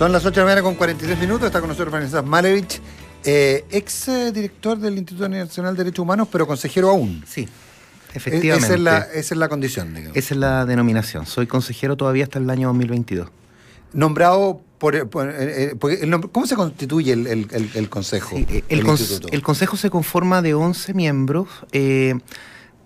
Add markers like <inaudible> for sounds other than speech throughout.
Son las 8 de la mañana con 43 minutos. Está con nosotros Vanessa Malevich, eh, ex eh, director del Instituto Nacional de Derechos Humanos, pero consejero aún. Sí, e-, efectivamente. Esa es la, condición, digamos. Esa es la denominación. Soy consejero todavía hasta el año 2022. Nombrado por, eh, ¿Cómo se constituye el, Consejo? el, Consejo se conforma de 11 miembros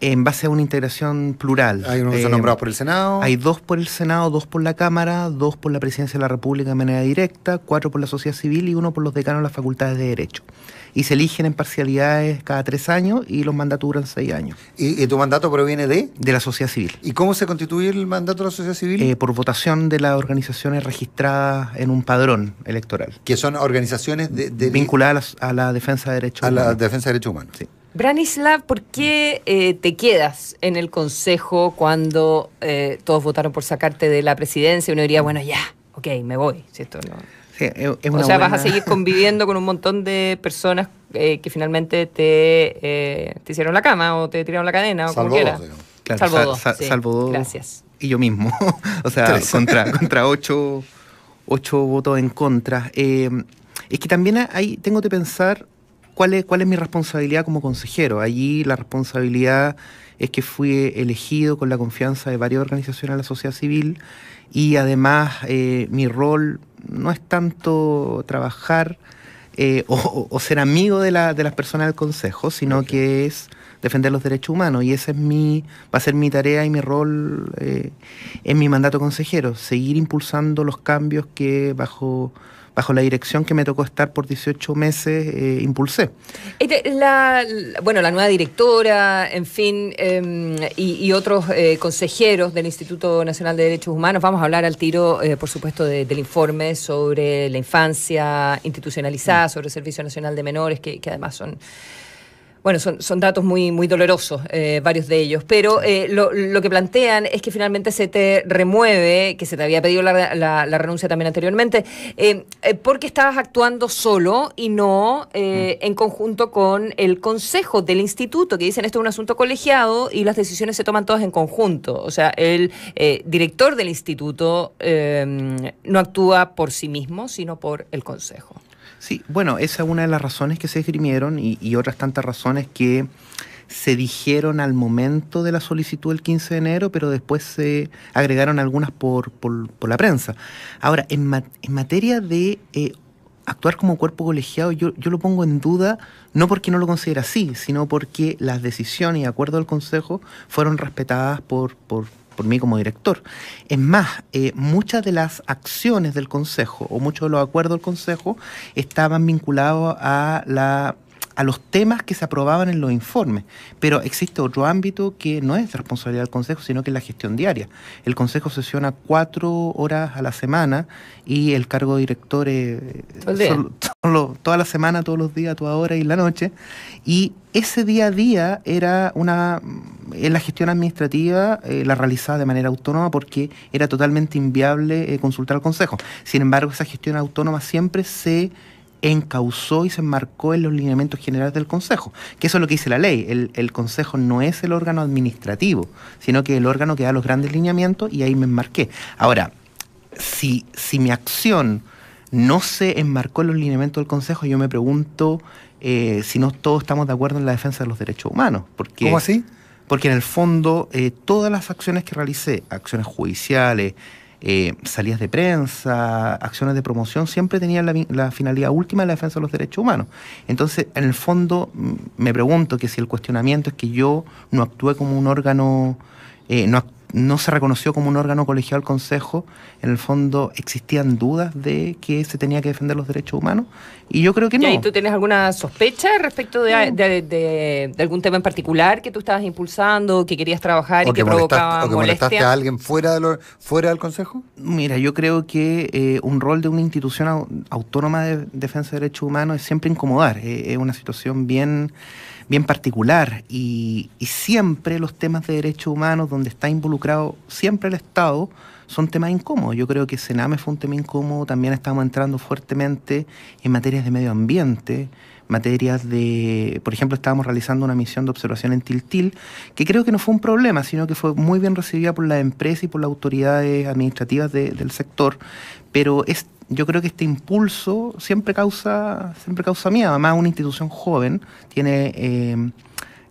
en base a una integración plural. Hay unos eh, nombrados por el Senado. Hay dos por el Senado, dos por la Cámara, dos por la Presidencia de la República de manera directa, cuatro por la sociedad civil y uno por los decanos de las facultades de Derecho. Y se eligen en parcialidades cada tres años y los mandatos duran seis años. ¿Y, tu mandato proviene de? De la sociedad civil. ¿Y cómo se constituye el mandato de la sociedad civil? Eh, por votación de las organizaciones registradas en un padrón electoral. Que son organizaciones de, vinculadas a la, defensa de derechos humanos. A la defensa de derechos humanos. Sí. Branislav, ¿por qué eh, te quedas en el Consejo cuando eh, todos votaron por sacarte de la presidencia? Uno diría, bueno, ya, ok, me voy. o sea, vas a seguir conviviendo con un montón de personas eh, que finalmente te, hicieron la cama o te tiraron la cadena o cualquiera. salvo, dos, salvo dos. Gracias. Y yo mismo. <laughs> o sea, contra, ocho, votos en contra. es que también hay, tengo que pensar ¿cuál es, mi responsabilidad como consejero? Allí la responsabilidad es que fui elegido con la confianza de varias organizaciones de la sociedad civil y además eh, mi rol no es tanto trabajar eh, o, ser amigo de, las personas del Consejo, sino que es defender los derechos humanos y esa es mi va a ser mi tarea y mi rol eh, en mi mandato consejero, seguir impulsando los cambios que bajo bajo la dirección que me tocó estar por 18 meses, eh, impulsé. Este, bueno, la nueva directora, en fin, em, y, otros eh, consejeros del Instituto Nacional de Derechos Humanos, vamos a hablar al tiro, eh, por supuesto, del informe sobre la infancia institucionalizada, mm. sobre el Servicio Nacional de Menores, que, que además son bueno, son, datos muy, muy dolorosos, eh, varios de ellos, pero eh, lo, que plantean es que finalmente se te remueve, que se te había pedido la, renuncia también anteriormente, eh, porque estabas actuando solo y no mm. en conjunto con el consejo del instituto, que dicen esto es un asunto colegiado y las decisiones se toman todas en conjunto. O sea, el director del instituto no actúa por sí mismo, sino por el consejo. Sí, bueno, esa es una de las razones que se esgrimieron y, otras tantas razones que se dijeron al momento de la solicitud del 15 de enero, pero después se agregaron algunas por, la prensa. Ahora, en, materia de eh, actuar como cuerpo colegiado, yo, lo pongo en duda, no porque no lo considera así, sino porque las decisiones y acuerdos del Consejo fueron respetadas por, por, por mí como director. Es más, eh, muchas de las acciones del Consejo o muchos de los acuerdos del Consejo estaban vinculados a la a los temas que se aprobaban en los informes. Pero existe otro ámbito que no es responsabilidad del Consejo, sino que es la gestión diaria. El Consejo sesiona cuatro horas a la semana y el cargo de director es toda la semana, todos los días, toda horas y la noche. Y ese día a día era una la gestión administrativa eh, la realizaba de manera autónoma porque era totalmente inviable eh, consultar al Consejo. Sin embargo, esa gestión autónoma siempre se encausó y se enmarcó en los lineamientos generales del Consejo, que eso es lo que dice la ley. El, Consejo no es el órgano administrativo, sino que el órgano que da los grandes lineamientos y ahí me enmarqué. Ahora, si, si mi acción no se enmarcó en los lineamientos del Consejo, yo me pregunto eh, si no todos estamos de acuerdo en la defensa de los derechos humanos. ¿Cómo así? porque en el fondo eh, todas las acciones que realicé, acciones judiciales, eh, salidas de prensa, acciones de promoción, siempre tenían la, finalidad última de la defensa de los derechos humanos. Entonces, en el fondo, me pregunto que si el cuestionamiento es que yo no actúe como un órgano, eh, no, no se reconoció como un órgano colegial al Consejo, en el fondo existían dudas de que se tenía que defender los derechos humanos y yo creo que no. ¿Y tú tienes alguna sospecha respecto de, algún tema en particular que tú estabas impulsando, que querías trabajar y que, provocaba o que a alguien fuera, fuera del Consejo? Mira, yo creo que eh, un rol de una institución autónoma de defensa de derechos humanos es siempre incomodar, eh, es una situación bien bien particular y, siempre los temas de derechos humanos donde está involucrado siempre el Estado son temas incómodos. Yo creo que Sename fue un tema incómodo, también estamos entrando fuertemente en materias de medio ambiente, materias de, por ejemplo, estábamos realizando una misión de observación en Tiltil, que creo que no fue un problema, sino que fue muy bien recibida por la empresa y por las autoridades administrativas del sector, pero es, yo creo que este impulso siempre causa, siempre causa miedo. Además, una institución joven tiene, em,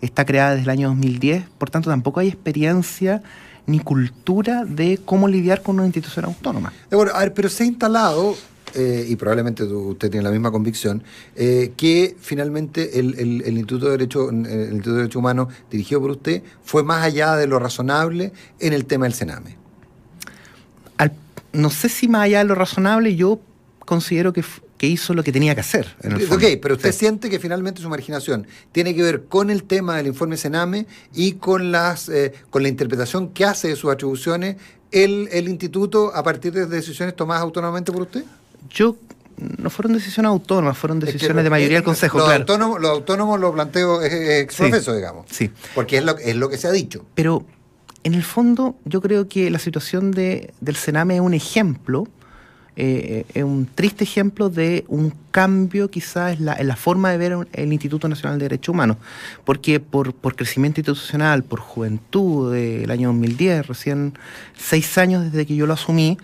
está creada desde el año 2010, por tanto tampoco hay experiencia ni cultura de cómo lidiar con una institución autónoma. Eh, pero se ha instalado eh, y probablemente usted tiene la misma convicción, eh, que finalmente el, Instituto de Derecho, el Derecho Humano dirigido por usted fue más allá de lo razonable en el tema del Sename no sé si más allá de lo razonable, yo considero que, hizo lo que tenía que hacer. Ok, pero usted siente que finalmente su marginación tiene que ver con el tema del informe Sename y con, las, eh, con la interpretación que hace de sus atribuciones el, instituto a partir de decisiones tomadas autónomamente por usted. Yo no fueron decisiones autónomas, fueron decisiones de mayoría del eh, Consejo. Los, autónomos, los autónomos lo planteo ex, digamos. Sí. Porque es lo, es lo que se ha dicho. Pero en el fondo, yo creo que la situación del Sename es un ejemplo, eh, eh, es un triste ejemplo de un cambio quizás en la, forma de ver el Instituto Nacional de Derechos Humanos, porque por, crecimiento institucional, por juventud del año 2010, recién seis años desde que yo lo asumí,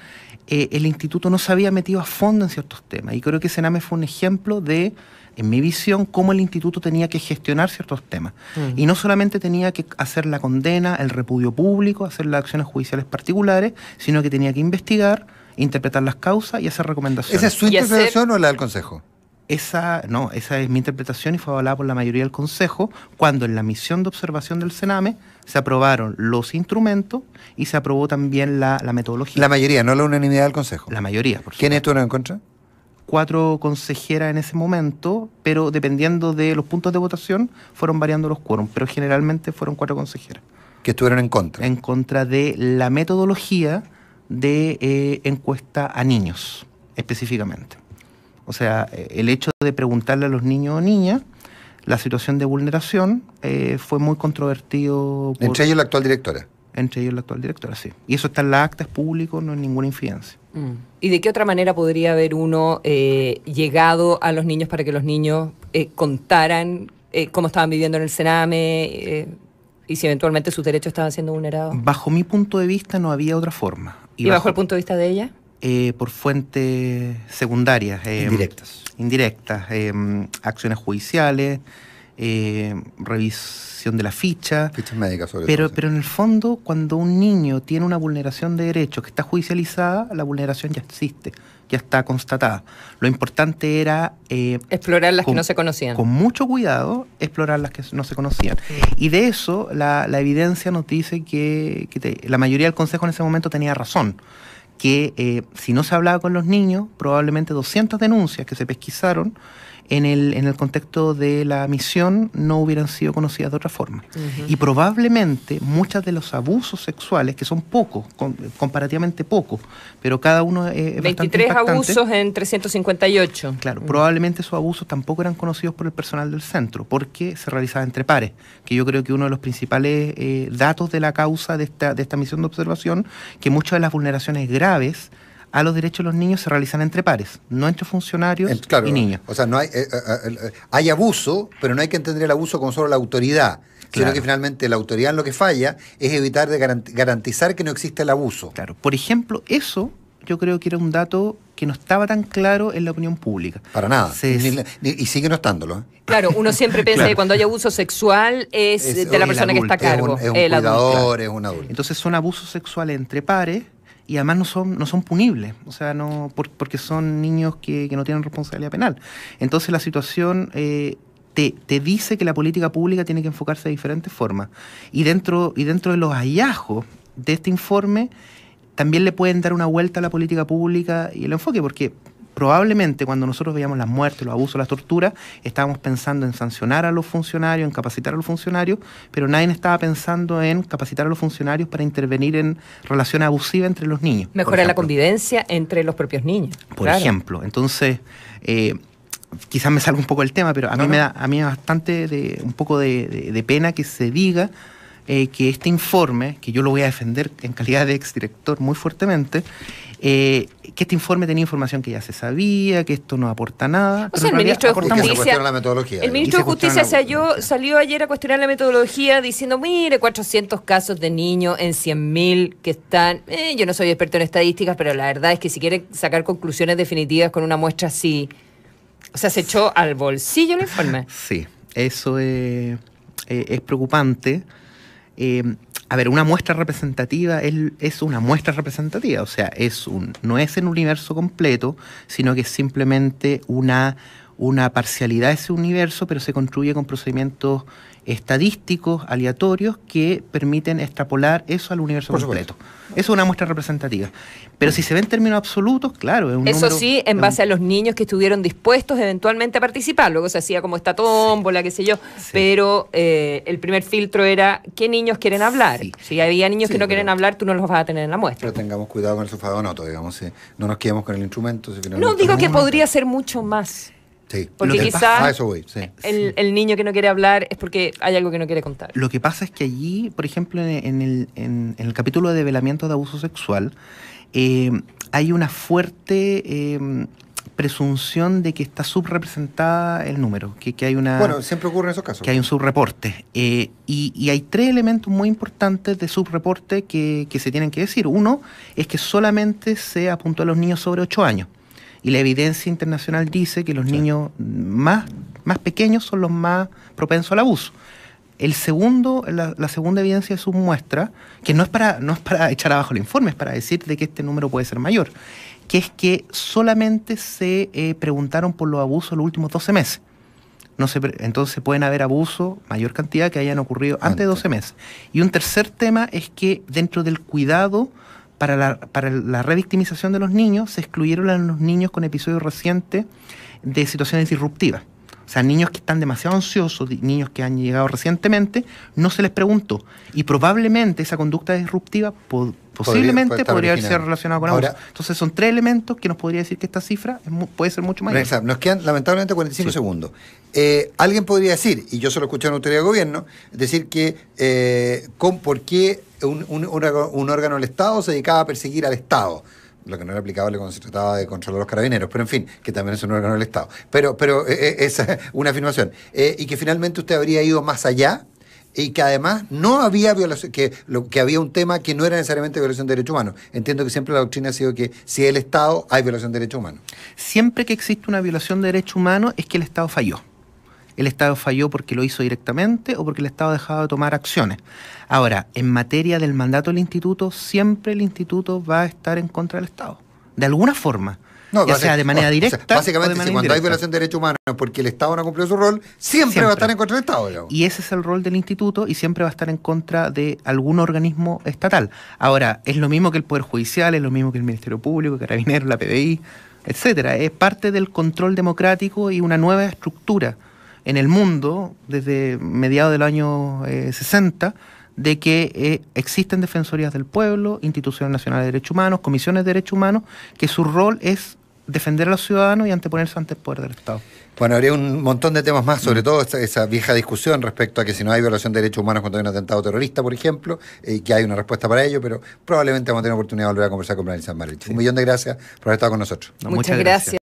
eh, el instituto no se había metido a fondo en ciertos temas. Y creo que Sename fue un ejemplo de en mi visión, cómo el instituto tenía que gestionar ciertos temas. Mm. Y no solamente tenía que hacer la condena, el repudio público, hacer las acciones judiciales particulares, sino que tenía que investigar, interpretar las causas y hacer recomendaciones. ¿Esa es su interpretación o la del Consejo? Esa, no, esa es mi interpretación y fue avalada por la mayoría del Consejo cuando en la misión de observación del Sename se aprobaron los instrumentos y se aprobó también la, metodología. La mayoría, no la unanimidad del Consejo. La mayoría, por supuesto. ¿Quiénes estuvo en contra? cuatro consejeras en ese momento, pero dependiendo de los puntos de votación, fueron variando los quórum, pero generalmente fueron cuatro consejeras. Que estuvieron en contra. En contra de la metodología de eh, encuesta a niños, específicamente. O sea, eh, el hecho de preguntarle a los niños o niñas la situación de vulneración eh, fue muy controvertido. Por... Entre ellos la actual directora entre ellos la actual directora, sí. Y eso está en la acta, es público, no hay ninguna infidencia. Mm. ¿Y de qué otra manera podría haber uno eh, llegado a los niños para que los niños eh, contaran eh, cómo estaban viviendo en el Sename y si eventualmente sus derechos estaban siendo vulnerados? Bajo mi punto de vista no había otra forma. ¿Y, bajo, el punto de vista de ella? por fuentes secundarias. indirectas. Indirectas. acciones judiciales, revis de la ficha. Fichas médicas, sobre pero, Pero en el fondo, cuando un niño tiene una vulneración de derechos que está judicializada, la vulneración ya existe, ya está constatada. Lo importante era... Eh, explorar las que no se conocían. Con mucho cuidado, explorar las que no se conocían. Mm. Y de eso, la, la evidencia nos dice que, la mayoría del Consejo en ese momento tenía razón que eh, si no se hablaba con los niños, probablemente 200 denuncias que se pesquisaron en el, en el contexto de la misión no hubieran sido conocidas de otra forma. Y probablemente muchos de los abusos sexuales, que son pocos, comparativamente pocos, pero cada uno es... 23 abusos en 358. Claro, probablemente esos abusos tampoco eran conocidos por el personal del centro, porque se realizaba entre pares, que yo creo que uno de los principales eh, datos de la causa de esta, de esta misión de observación, que muchas de las vulneraciones graves, a los derechos de los niños se realizan entre pares, no entre funcionarios y niños. O sea, no hay, eh, eh, eh, hay abuso, pero no hay que entender el abuso como solo la autoridad, sino que finalmente la autoridad lo que falla es evitar de garantizar que no existe el abuso. Claro, por ejemplo, eso yo creo que era un dato que no estaba tan claro en la opinión pública. Para nada. y sigue no estándolo. Claro, uno siempre piensa que cuando hay abuso sexual es, de la persona que está a cargo. Es un, es un adulto. Entonces son abusos sexuales entre pares y además no son, no son punibles, o sea, no, porque son niños que, no tienen responsabilidad penal. Entonces la situación eh, te, dice que la política pública tiene que enfocarse de diferentes formas. Y dentro, y dentro de los hallazgos de este informe, también le pueden dar una vuelta a la política pública y el enfoque, porque probablemente cuando nosotros veíamos las muertes, los abusos, las torturas, estábamos pensando en sancionar a los funcionarios, en capacitar a los funcionarios, pero nadie estaba pensando en capacitar a los funcionarios para intervenir en relaciones abusivas entre los niños. Mejorar la convivencia entre los propios niños. Por ejemplo. Entonces, eh, quizás me salga un poco el tema, pero a mí me da bastante un poco de, pena que se diga eh, que este informe, que yo lo voy a defender en calidad de exdirector muy fuertemente, eh, que este informe tenía información que ya se sabía, que esto no aporta nada. O sea, el ministro de Justicia, metodología, el ministro de Justicia salió, salió ayer a cuestionar la metodología diciendo, mire, 400 casos de niños en 100.000 que están, eh, yo no soy experto en estadísticas, pero la verdad es que si quiere sacar conclusiones definitivas con una muestra así, o sea, se echó al bolsillo el informe. Sí, eso es, eh, preocupante a ver, una muestra representativa es, una muestra representativa, o sea, es un, no es el universo completo, sino que es simplemente una, una parcialidad de ese universo, pero se construye con procedimientos estadísticos aleatorios que permiten extrapolar eso al universo completo. Eso es una muestra representativa. Pero si se ve en términos absolutos, claro, es un Eso sí, en base a los niños que estuvieron dispuestos eventualmente a participar. Luego se hacía como esta tómbola, qué sé yo. Pero eh, el primer filtro era qué niños quieren hablar. Si había niños que no quieren hablar, tú no los vas a tener en la muestra. Pero tengamos cuidado con el sofá o noto, digamos. no nos quedemos con el instrumento. no, digo que podría ser mucho más. Porque quizás el, niño que no quiere hablar es porque hay algo que no quiere contar. Lo que pasa es que allí, por ejemplo, en el, capítulo de develamiento de abuso sexual, eh, hay una fuerte em, presunción de que está subrepresentada el número, que, hay una... Bueno, siempre ocurre en esos casos. Que hay un subreporte. Eh, y, hay tres elementos muy importantes de subreporte que, que se tienen que decir. Uno es que solamente se apuntó a los niños sobre 8 años. Y la evidencia internacional dice que los niños más, más pequeños son los más propensos al abuso. El segundo, la, segunda evidencia es una muestra, que no es, para, no es para echar abajo el informe, es para decir de que este número puede ser mayor, que es que solamente se eh, preguntaron por los abusos los últimos 12 meses. No se, entonces pueden haber abusos, mayor cantidad que hayan ocurrido antes de 12 meses. Y un tercer tema es que dentro del cuidado para la, para la revictimización de los niños se excluyeron a los niños con episodios recientes de situaciones disruptivas. O sea, niños que están demasiado ansiosos, niños que han llegado recientemente, no se les preguntó. Y probablemente esa conducta disruptiva pues, posiblemente podría, haberse relacionado con Ahora, Entonces son tres elementos que nos podría decir que esta cifra puede ser mucho mayor. Exacto. Nos quedan lamentablemente 45 segundos. Eh, alguien podría decir, y yo se lo escuché en la autoridad de gobierno, decir que eh, con por qué un, órgano del Estado se dedicaba a perseguir al Estado. Lo que no era aplicable cuando se trataba de controlar los carabineros, pero en fin, que también es un órgano del Estado. Pero, pero eh, eh, <laughs> esa es una afirmación. Eh, y que finalmente usted habría ido más allá y que además no había violación, que, lo, que había un tema que no era necesariamente violación de derechos humanos. Entiendo que siempre la doctrina ha sido que si el Estado hay violación de derechos humanos. Siempre que existe una violación de derechos humanos es que el Estado falló el Estado falló porque lo hizo directamente o porque el Estado dejaba de tomar acciones. Ahora, en materia del mandato del instituto, siempre el instituto va a estar en contra del Estado, de alguna forma. No, ya sea de manera directa. básicamente, cuando hay violación de derechos humanos porque el Estado no cumplió su rol, siempre, va a estar en contra del Estado. Y ese es el rol del instituto y siempre va a estar en contra de algún organismo estatal. Ahora, es lo mismo que el Poder Judicial, es lo mismo que el Ministerio Público, Carabineros, la PBI, etcétera. Es parte del control democrático y una nueva estructura en el mundo desde mediados del año 60 eh, de que eh, existen defensorías del pueblo, instituciones nacionales de derechos humanos, comisiones de derechos humanos, que su rol es defender a los ciudadanos y anteponerse ante el poder del Estado. Bueno, habría un montón de temas más, sobre todo esa, vieja discusión respecto a que si no hay violación de derechos humanos cuando hay un atentado terrorista, por ejemplo, y eh, que hay una respuesta para ello, pero probablemente vamos a tener oportunidad de volver a conversar con Brian San Un millón de gracias por haber estado con nosotros. muchas, gracias.